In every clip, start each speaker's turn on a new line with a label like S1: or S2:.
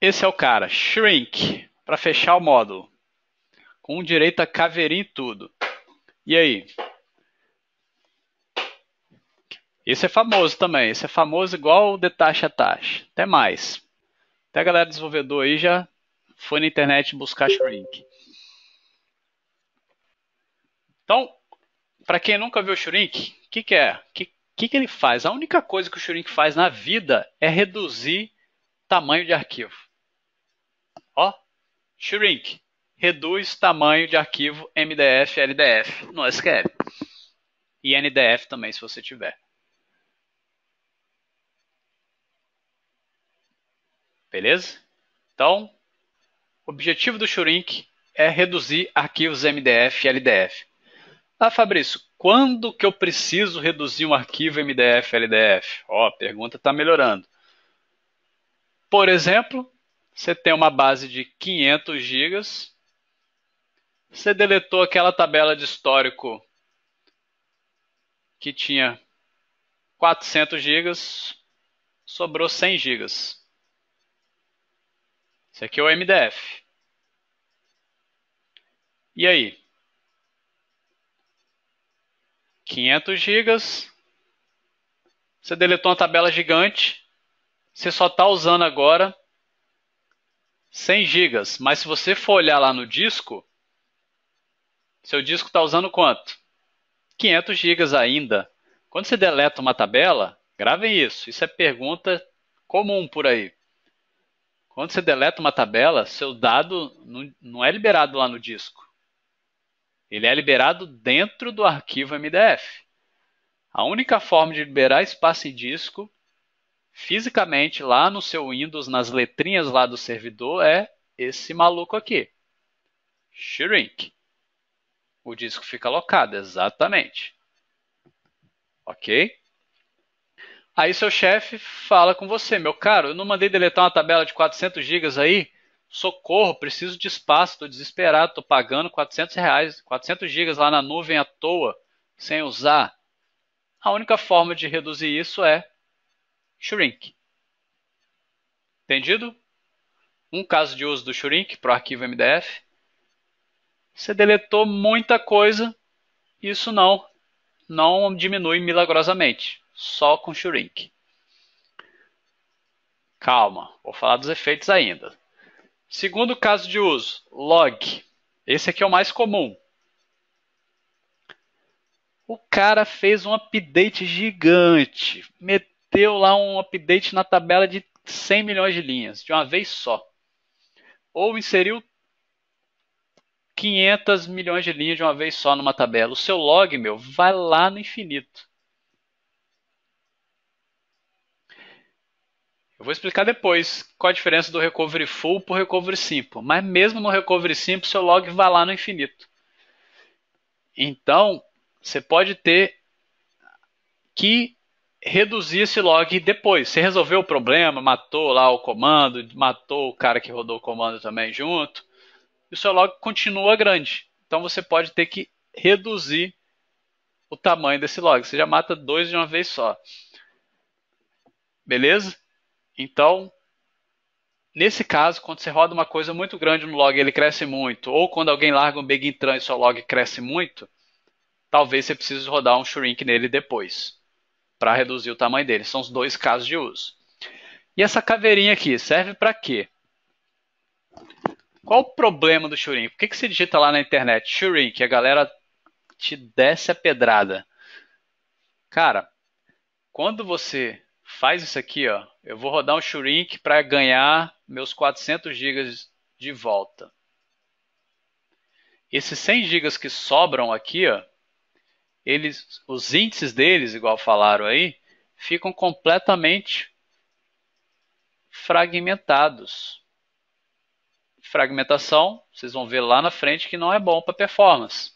S1: Esse é o cara, Shrink, para fechar o módulo. Com direito a caveirinha e tudo. E aí? Esse é famoso também. Esse é famoso igual o de taxa a taxa. Até mais. Até a galera desenvolvedor aí já foi na internet buscar Shrink. Então, para quem nunca viu o Shrink, o que, que, é? O que, que, que ele faz? A única coisa que o Shrink faz na vida é reduzir tamanho de arquivo. Shrink. Reduz tamanho de arquivo MDF LDF no SQL. E NDF também, se você tiver. Beleza? Então, o objetivo do Shrink é reduzir arquivos MDF e LDF. Ah, Fabrício, quando que eu preciso reduzir um arquivo MDF LDF? Ó, oh, a pergunta está melhorando. Por exemplo, você tem uma base de 500 GB. Você deletou aquela tabela de histórico que tinha 400 GB, sobrou 100 GB. Isso aqui é o MDF. E aí? 500 GB. Você deletou uma tabela gigante. Você só está usando agora 100 gigas. Mas se você for olhar lá no disco, seu disco está usando quanto? 500 gigas ainda. Quando você deleta uma tabela, gravem isso. Isso é pergunta comum por aí. Quando você deleta uma tabela, seu dado não é liberado lá no disco. Ele é liberado dentro do arquivo MDF. A única forma de liberar espaço em disco fisicamente lá no seu Windows, nas letrinhas lá do servidor, é esse maluco aqui. Shrink. O disco fica locado, exatamente. Ok? Aí seu chefe fala com você, meu caro, eu não mandei deletar uma tabela de 400 gigas aí? Socorro, preciso de espaço, estou desesperado, estou pagando 400 reais, 400 gigas lá na nuvem à toa, sem usar. A única forma de reduzir isso é shrink. Entendido? Um caso de uso do shrink para o arquivo MDF. Você deletou muita coisa, isso não, não diminui milagrosamente, só com shrink. Calma, vou falar dos efeitos ainda. Segundo caso de uso, log. Esse aqui é o mais comum. O cara fez um update gigante, meteu meteu lá um update na tabela de 100 milhões de linhas, de uma vez só. Ou inseriu 500 milhões de linhas de uma vez só numa tabela. O seu log, meu, vai lá no infinito. Eu vou explicar depois qual a diferença do recovery full para o recovery simple. Mas mesmo no recovery simple, seu log vai lá no infinito. Então, você pode ter que reduzir esse log depois. Você resolveu o problema, matou lá o comando, matou o cara que rodou o comando também junto, e o seu log continua grande. Então você pode ter que reduzir o tamanho desse log. Você já mata dois de uma vez só. Beleza? Então, nesse caso, quando você roda uma coisa muito grande no log ele cresce muito, ou quando alguém larga um begintran e seu log cresce muito, talvez você precise rodar um shrink nele depois para reduzir o tamanho dele. São os dois casos de uso. E essa caveirinha aqui serve para quê? Qual o problema do Shurink? Por que, que você digita lá na internet Shurink Que a galera te desce a pedrada? Cara, quando você faz isso aqui, ó, eu vou rodar um Shurink para ganhar meus 400 GB de volta. Esses 100 GB que sobram aqui, ó, eles, os índices deles, igual falaram aí, ficam completamente fragmentados. Fragmentação, vocês vão ver lá na frente que não é bom para performance.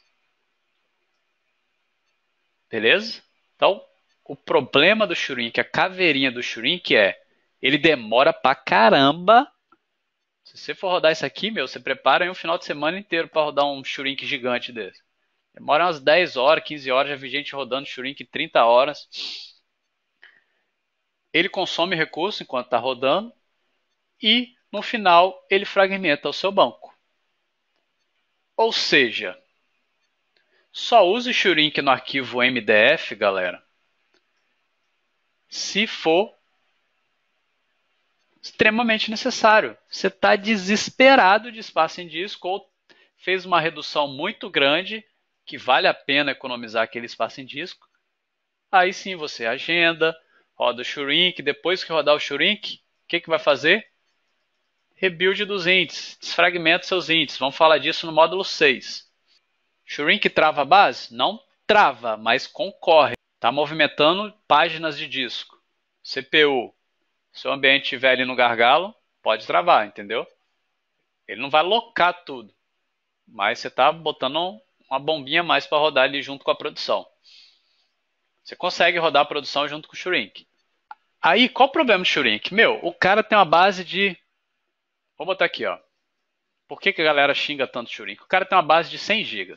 S1: Beleza? Então, o problema do Shurink, é a caveirinha do Shurink é, ele demora pra caramba. Se você for rodar isso aqui, meu, você prepara aí um final de semana inteiro para rodar um Shurink gigante desse. Demora umas 10 horas, 15 horas, já vi gente rodando shrink 30 horas. Ele consome recurso enquanto está rodando e no final ele fragmenta o seu banco. Ou seja, só use shrink no arquivo MDF, galera, se for extremamente necessário. Você está desesperado de espaço em disco ou fez uma redução muito grande que vale a pena economizar aquele espaço em disco, aí sim você agenda, roda o shrink, depois que rodar o shrink, o que, que vai fazer? Rebuild dos índices, desfragmenta seus índices, vamos falar disso no módulo 6. Shrink trava a base? Não trava, mas concorre, está movimentando páginas de disco. CPU, se o ambiente estiver ali no gargalo, pode travar, entendeu? Ele não vai locar tudo, mas você está botando uma bombinha a mais para rodar ele junto com a produção. Você consegue rodar a produção junto com o Shurink. Aí, qual o problema do Shurink? Meu, o cara tem uma base de. Vou botar aqui, ó. Por que, que a galera xinga tanto o Shurink? O cara tem uma base de 100 GB.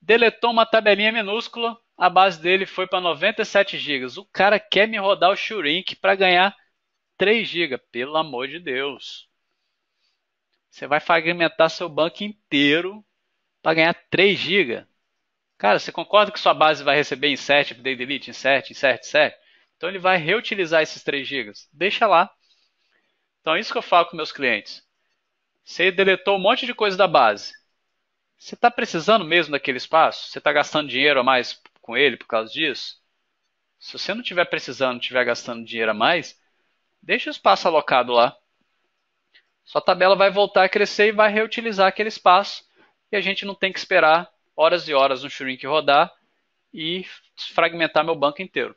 S1: Deletou uma tabelinha minúscula, a base dele foi para 97 GB. O cara quer me rodar o Shurink para ganhar 3 GB. Pelo amor de Deus. Você vai fragmentar seu banco inteiro para ganhar 3 GB. Cara, você concorda que sua base vai receber insert, update, delete, insert, insert, insert? Então ele vai reutilizar esses 3 GB. Deixa lá. Então é isso que eu falo com meus clientes. Você deletou um monte de coisa da base. Você está precisando mesmo daquele espaço? Você está gastando dinheiro a mais com ele por causa disso? Se você não estiver precisando, estiver gastando dinheiro a mais, deixa o espaço alocado lá. Sua tabela vai voltar a crescer e vai reutilizar aquele espaço e a gente não tem que esperar horas e horas no Shrink rodar e fragmentar meu banco inteiro.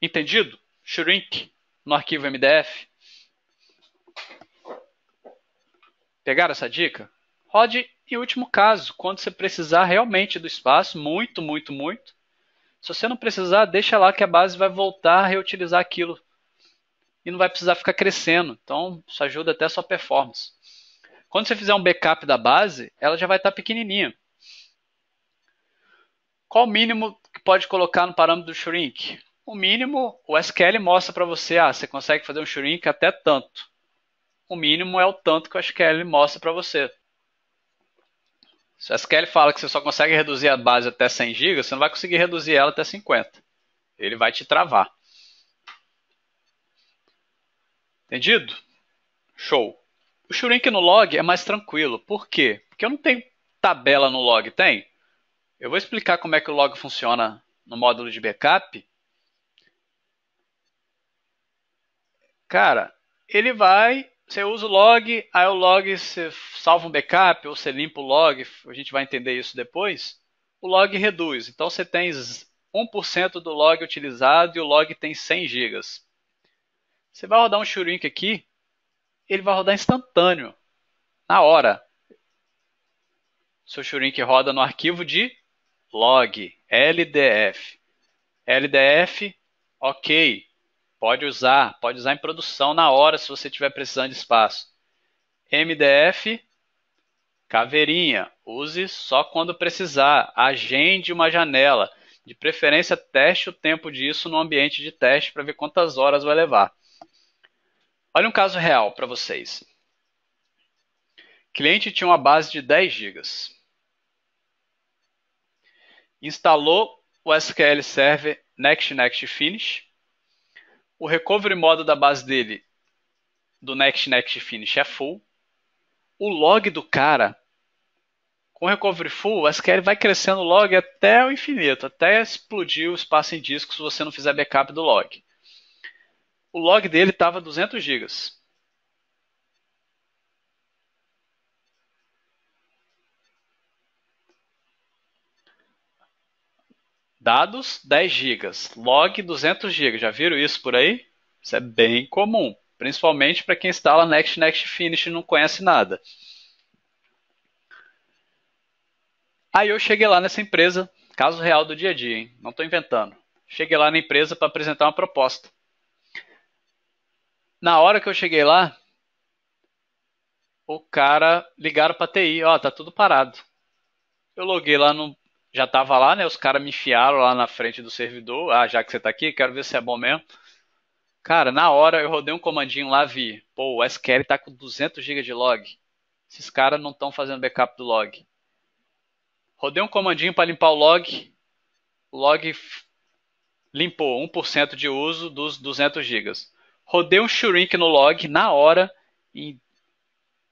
S1: Entendido? Shrink no arquivo MDF. Pegaram essa dica? Rode em último caso, quando você precisar realmente do espaço, muito, muito, muito. Se você não precisar, deixa lá que a base vai voltar a reutilizar aquilo. E não vai precisar ficar crescendo. Então, isso ajuda até a sua performance. Quando você fizer um backup da base, ela já vai estar tá pequenininha. Qual o mínimo que pode colocar no parâmetro do shrink? O mínimo, o SQL mostra para você, ah, você consegue fazer um shrink até tanto. O mínimo é o tanto que o SQL mostra para você. Se o SQL fala que você só consegue reduzir a base até 100 GB, você não vai conseguir reduzir ela até 50. Ele vai te travar. Entendido? Show. O Shurink no log é mais tranquilo. Por quê? Porque eu não tenho tabela no log, tem? Eu vou explicar como é que o log funciona no módulo de backup. Cara, ele vai, você usa o log, aí o log você salva um backup ou você limpa o log, a gente vai entender isso depois. O log reduz, então você tem 1% do log utilizado e o log tem 100 GB. Você vai rodar um shurink aqui, ele vai rodar instantâneo, na hora. Seu Shurink roda no arquivo de log, LDF. LDF, ok, pode usar, pode usar em produção na hora se você estiver precisando de espaço. MDF, caveirinha, use só quando precisar, agende uma janela. De preferência, teste o tempo disso no ambiente de teste para ver quantas horas vai levar. Olha um caso real para vocês. Cliente tinha uma base de 10 GB. Instalou o SQL Server Next Next Finish. O recovery modo da base dele do Next Next Finish é full. O log do cara com recovery full, o SQL vai crescendo o log até o infinito, até explodir o espaço em disco se você não fizer backup do log o log dele estava 200 gigas. Dados 10 gigas, log 200 gigas. Já viram isso por aí? Isso é bem comum, principalmente para quem instala Next Next Finish e não conhece nada. Aí eu cheguei lá nessa empresa, caso real do dia a dia, hein? não estou inventando. Cheguei lá na empresa para apresentar uma proposta na hora que eu cheguei lá, o cara ligaram pra TI, ó, tá tudo parado. Eu loguei lá no. Já tava lá, né? Os caras me enfiaram lá na frente do servidor. Ah, já que você tá aqui, quero ver se é bom mesmo. Cara, na hora eu rodei um comandinho lá, vi. Pô, o SQL tá com 200 GB de log. Esses caras não estão fazendo backup do log. Rodei um comandinho para limpar o log. O log limpou 1% de uso dos 200 gigas rodei um shrink no log na hora, em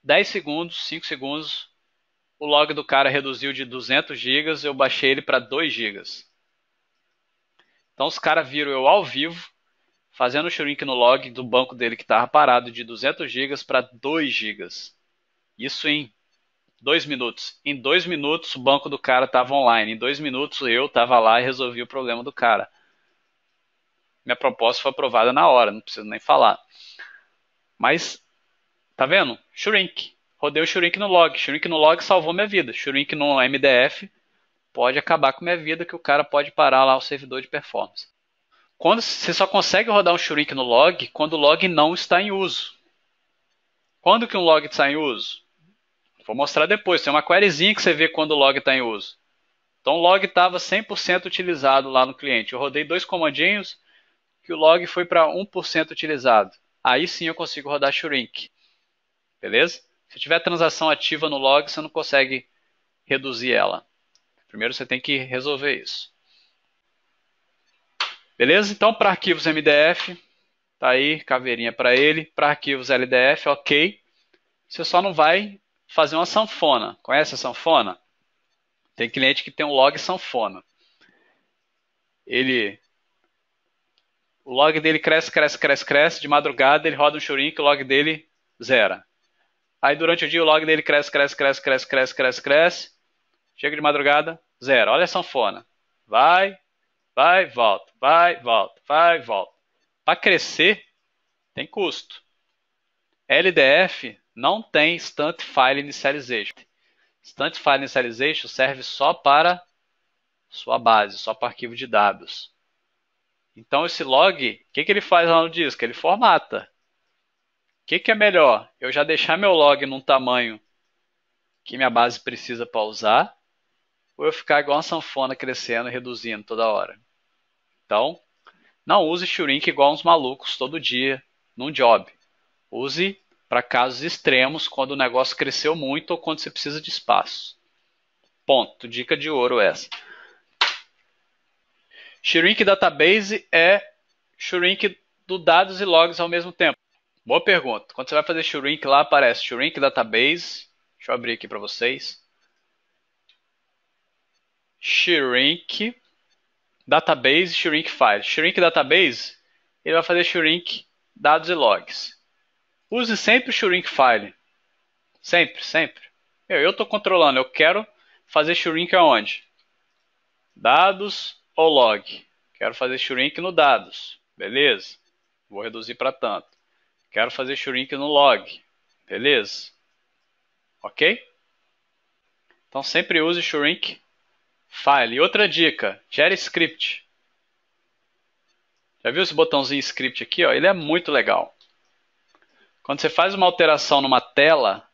S1: 10 segundos, 5 segundos, o log do cara reduziu de 200 GB, eu baixei ele para 2 GB. Então os caras viram eu ao vivo, fazendo o shrink no log do banco dele que estava parado de 200 GB para 2 GB. Isso em 2 minutos. Em 2 minutos o banco do cara estava online. Em 2 minutos eu estava lá e resolvi o problema do cara minha proposta foi aprovada na hora, não preciso nem falar. Mas, tá vendo? Shrink. Rodei o shrink no log. Shrink no log salvou minha vida. Shrink no MDF pode acabar com minha vida, que o cara pode parar lá o servidor de performance. Quando você só consegue rodar um shrink no log quando o log não está em uso. Quando que um log está em uso? Vou mostrar depois. Tem uma queryzinha que você vê quando o log está em uso. Então o log estava 100% utilizado lá no cliente. Eu rodei dois comandinhos, que o log foi para 1% utilizado. Aí sim eu consigo rodar shrink. Beleza? Se tiver transação ativa no log, você não consegue reduzir ela. Primeiro você tem que resolver isso. Beleza? Então, para arquivos MDF, tá aí, caveirinha para ele. Para arquivos LDF, ok. Você só não vai fazer uma sanfona. Conhece a sanfona? Tem cliente que tem um log sanfona. Ele o log dele cresce, cresce, cresce, cresce. De madrugada ele roda um shurink, o log dele zera. Aí durante o dia o log dele cresce, cresce, cresce, cresce, cresce, cresce, cresce. Chega de madrugada, zero. Olha a sanfona. Vai, vai, volta, vai, volta, vai, volta. Para crescer, tem custo. LDF não tem Stunt File Initialization. Stunt File Initialization serve só para sua base, só para arquivo de dados. Então esse log, o que, que ele faz lá no disco? Ele formata. O que, que é melhor? Eu já deixar meu log num tamanho que minha base precisa para usar, ou eu ficar igual uma sanfona crescendo e reduzindo toda hora? Então, não use shrink igual uns malucos todo dia num job. Use para casos extremos, quando o negócio cresceu muito ou quando você precisa de espaço. Ponto. Dica de ouro essa. Shrink Database é shrink do dados e logs ao mesmo tempo? Boa pergunta. Quando você vai fazer shrink lá, aparece shrink database. Deixa eu abrir aqui para vocês. Shrink database, shrink file. Shrink database, ele vai fazer shrink dados e logs. Use sempre o shrink file. Sempre, sempre. Eu estou controlando, eu quero fazer shrink aonde? Dados ou log. Quero fazer shrink no dados. Beleza? Vou reduzir para tanto. Quero fazer shrink no log. Beleza? Ok? Então sempre use shrink file. E outra dica, gere script. Já viu esse botãozinho script aqui? Ó? Ele é muito legal. Quando você faz uma alteração numa tela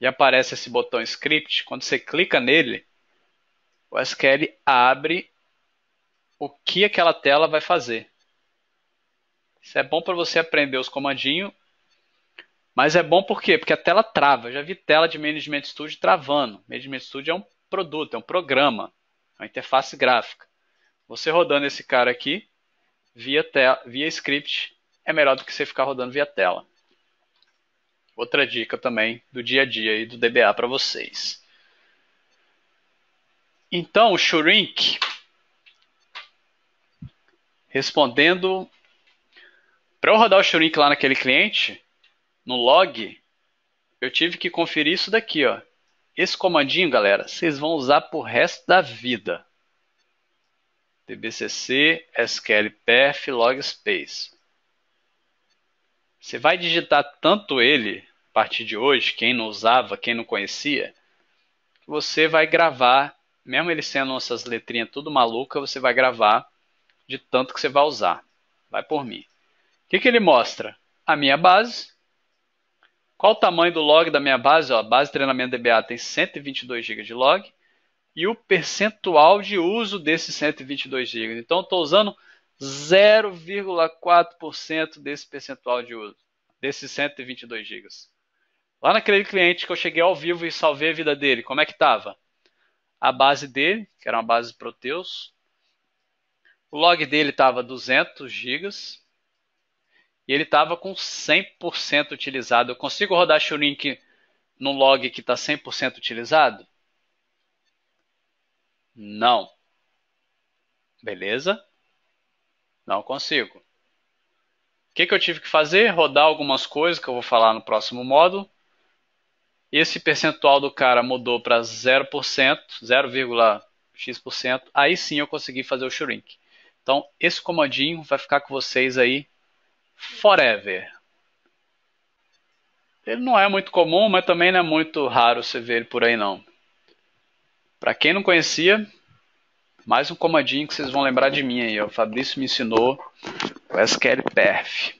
S1: e aparece esse botão script, quando você clica nele, o SQL abre o que aquela tela vai fazer. Isso é bom para você aprender os comandinhos, mas é bom por quê? Porque a tela trava. Eu já vi tela de Management Studio travando. Management Studio é um produto, é um programa, é uma interface gráfica. Você rodando esse cara aqui via, tela, via script é melhor do que você ficar rodando via tela. Outra dica também do dia a dia e do DBA para vocês. Então, o Shrink respondendo. Para eu rodar o Shurink lá naquele cliente, no log, eu tive que conferir isso daqui, ó. Esse comandinho, galera, vocês vão usar o resto da vida. dbcc sqlpf logspace. Você vai digitar tanto ele, a partir de hoje, quem não usava, quem não conhecia, que você vai gravar, mesmo ele sendo essas letrinhas tudo maluca, você vai gravar de tanto que você vai usar. Vai por mim. O que, que ele mostra? A minha base. Qual o tamanho do log da minha base? Ó, a base de treinamento DBA tem 122 GB de log. E o percentual de uso desses 122 GB. Então, estou usando 0,4% desse percentual de uso, desses 122 GB. Lá naquele cliente que eu cheguei ao vivo e salvei a vida dele, como é que estava? A base dele, que era uma base Proteus, o log dele estava 200 GB e ele estava com 100% utilizado. Eu consigo rodar Shurink num log que está 100% utilizado? Não. Beleza? Não consigo. O que, que eu tive que fazer? Rodar algumas coisas que eu vou falar no próximo módulo. Esse percentual do cara mudou para 0%, 0,x%. Aí sim eu consegui fazer o shrink. Então, esse comandinho vai ficar com vocês aí forever. Ele não é muito comum, mas também não é muito raro você ver ele por aí não. Para quem não conhecia, mais um comandinho que vocês vão lembrar de mim aí. O Fabrício me ensinou o SQL Perf.